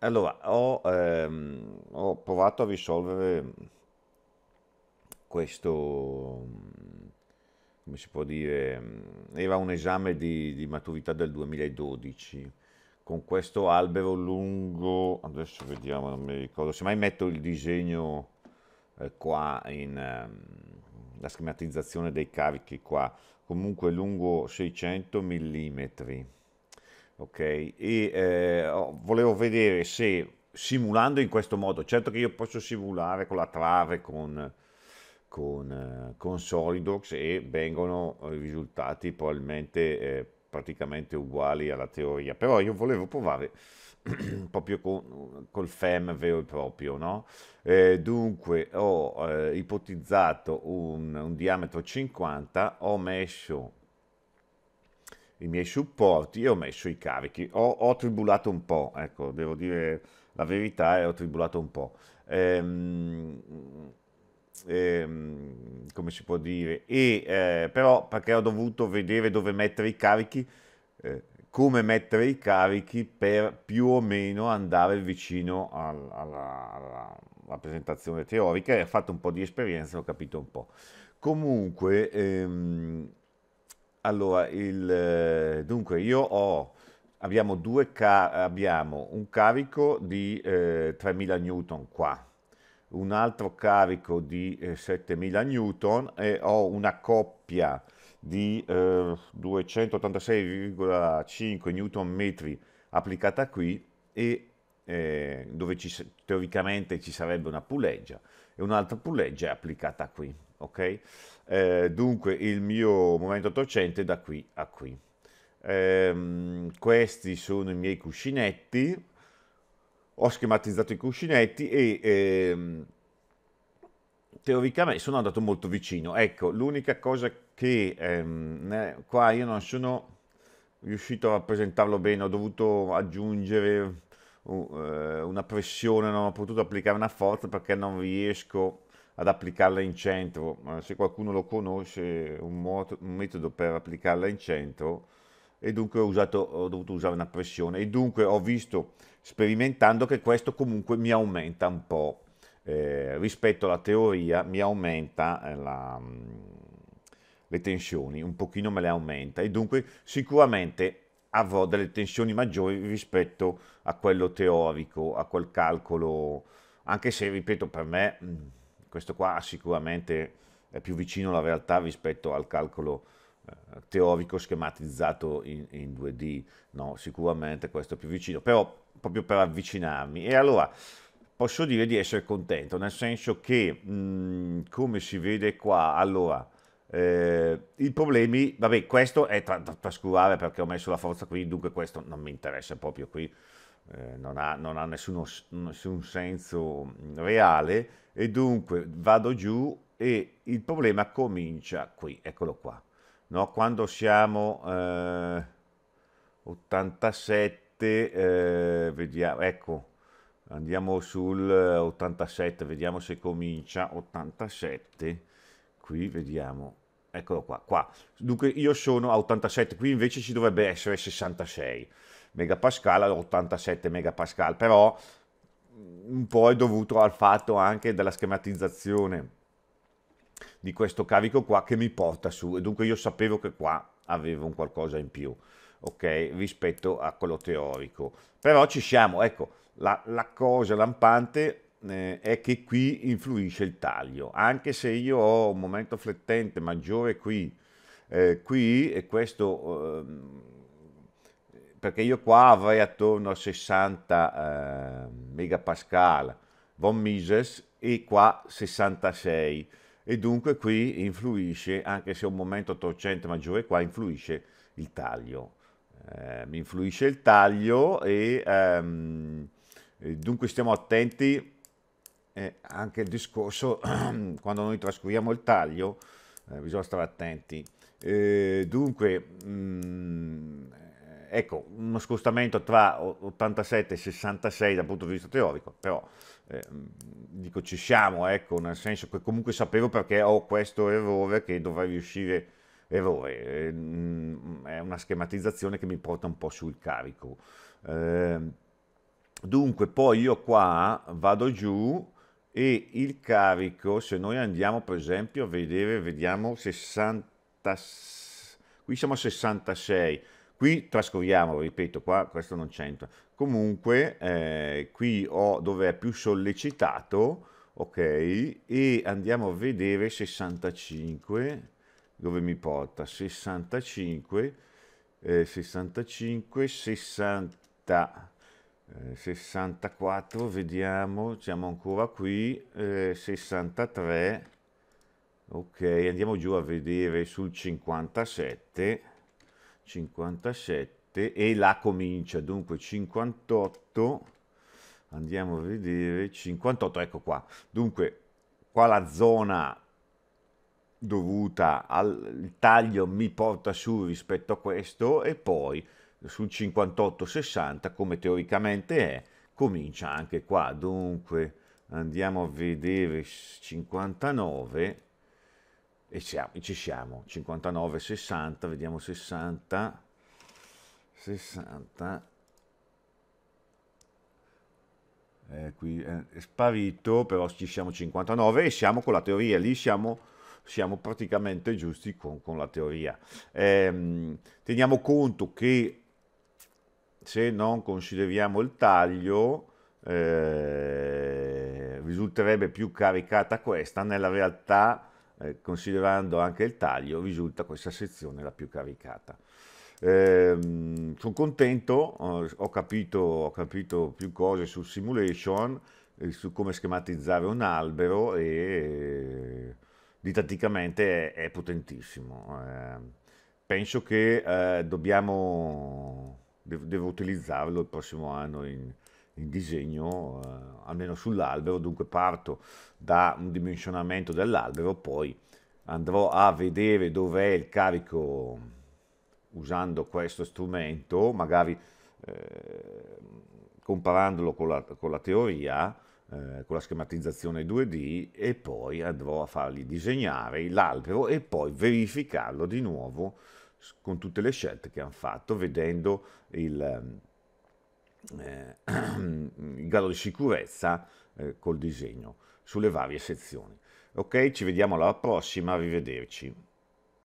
Allora, ho, ehm, ho provato a risolvere questo, come si può dire, era un esame di, di maturità del 2012 con questo albero lungo, adesso vediamo, non mi ricordo, se mai metto il disegno eh, qua in eh, la schematizzazione dei carichi qua, comunque lungo 600 mm ok? E eh, volevo vedere se simulando in questo modo, certo che io posso simulare con la trave, con, con, eh, con Solidox e vengono risultati probabilmente eh, praticamente uguali alla teoria, però io volevo provare proprio con, col FEM vero e proprio, no? Eh, dunque ho eh, ipotizzato un, un diametro 50, ho messo i miei supporti e ho messo i carichi. Ho, ho tribulato un po', ecco, devo dire la verità, e ho tribulato un po'. Ehm, ehm, come si può dire? E, eh, però perché ho dovuto vedere dove mettere i carichi, eh, come mettere i carichi per più o meno andare vicino alla, alla, alla, alla presentazione teorica e ho fatto un po' di esperienza, ho capito un po'. Comunque... Ehm, allora, il, eh, dunque, io ho, abbiamo, due ca- abbiamo un carico di eh, 3000 newton qua, un altro carico di eh, 7000 newton e ho una coppia di eh, 286,5 newton metri applicata qui e eh, dove ci, teoricamente ci sarebbe una puleggia e un'altra puleggia è applicata qui ok? Eh, dunque il mio momento torcente da qui a qui. Eh, questi sono i miei cuscinetti, ho schematizzato i cuscinetti e eh, teoricamente sono andato molto vicino. Ecco, l'unica cosa che ehm, qua io non sono riuscito a rappresentarlo bene, ho dovuto aggiungere eh, una pressione, non ho potuto applicare una forza perché non riesco ad applicarla in centro. Se qualcuno lo conosce, un, moto, un metodo per applicarla in centro e dunque ho, usato, ho dovuto usare una pressione e dunque ho visto sperimentando che questo comunque mi aumenta un po' eh, rispetto alla teoria, mi aumenta eh, la, mm, le tensioni, un pochino me le aumenta e dunque sicuramente avrò delle tensioni maggiori rispetto a quello teorico, a quel calcolo, anche se ripeto per me mm, questo qua sicuramente è più vicino alla realtà rispetto al calcolo eh, teorico schematizzato in, in 2D, no? sicuramente questo è più vicino, però proprio per avvicinarmi. E allora posso dire di essere contento, nel senso che mh, mm, come si vede qua, allora... Eh, I problemi, vabbè, questo è da trascurare perché ho messo la forza qui, dunque questo non mi interessa proprio qui eh, non ha, non ha nessuno, nessun senso mm, reale e dunque vado giù e il problema comincia qui, eccolo qua, no? quando siamo eh, 87, eh, vediamo, ecco, andiamo sul 87, eh, vediamo se comincia, 87, qui vediamo, eccolo qua, qua, dunque io sono a 87, qui invece ci dovrebbe essere 66, megapascal all'87 MPa, però un po' è dovuto al fatto anche della schematizzazione di questo carico qua che mi porta su e dunque io sapevo che qua avevo un qualcosa in più ok rispetto a quello teorico però ci siamo ecco la, la cosa lampante eh, è che qui influisce il taglio anche se io ho un momento flettente maggiore qui eh, qui e questo eh, perché io qua avrei attorno a 60 eh, megapascal von Mises e qua 66 e dunque qui influisce, anche se un momento torcente maggiore, qua influisce il taglio. Eh, influisce il taglio e, ehm, dunque stiamo attenti eh, anche il discorso quando noi trascuriamo il taglio eh, bisogna stare attenti. Eh, dunque mh, mm, ecco, uno scostamento tra 87 e 66 dal punto di vista teorico, però eh, dico ci siamo, ecco, nel senso che comunque sapevo perché ho questo errore che dovrei riuscire, errore, eh, è una schematizzazione che mi porta un po' sul carico. Eh, dunque, poi io qua vado giù e il carico, se noi andiamo per esempio a vedere, vediamo 60, qui siamo a 66, Qui trascorriamo, ripeto, qua questo non c'entra. Comunque, eh, qui ho dove è più sollecitato, ok, e andiamo a vedere 65, dove mi porta? 65, eh, 65, 60, eh, 64, vediamo, siamo ancora qui, 63, eh, ok, andiamo giù a vedere sul 57, 57 e la comincia, dunque 58, andiamo a vedere, 58, ecco qua, dunque qua la zona dovuta al taglio mi porta su rispetto a questo e poi sul 58-60 come teoricamente è comincia anche qua dunque andiamo a vedere 59 e siamo, ci siamo 59 60 vediamo 60 60 eh, qui eh, è sparito però ci siamo 59 e siamo con la teoria lì siamo, siamo praticamente giusti con, con la teoria eh, teniamo conto che se non consideriamo il taglio eh, risulterebbe più caricata questa nella realtà eh, considerando anche il taglio, risulta questa sezione la più caricata. Eh, sono contento, eh, ho capito, ho capito, più cose sul simulation, eh, su come schematizzare un albero e eh, didatticamente è, è potentissimo. Eh, penso che eh, dobbiamo, devo, devo utilizzarlo il prossimo anno in, il disegno eh, almeno sull'albero, dunque parto da un dimensionamento dell'albero, poi andrò a vedere dov'è il carico usando questo strumento, magari eh, comparandolo con la, con la teoria, eh, con la schematizzazione 2D e poi andrò a fargli disegnare l'albero e poi verificarlo di nuovo con tutte le scelte che hanno fatto, vedendo il eh, il grado di sicurezza eh, col disegno sulle varie sezioni. Ok, ci vediamo alla prossima, arrivederci.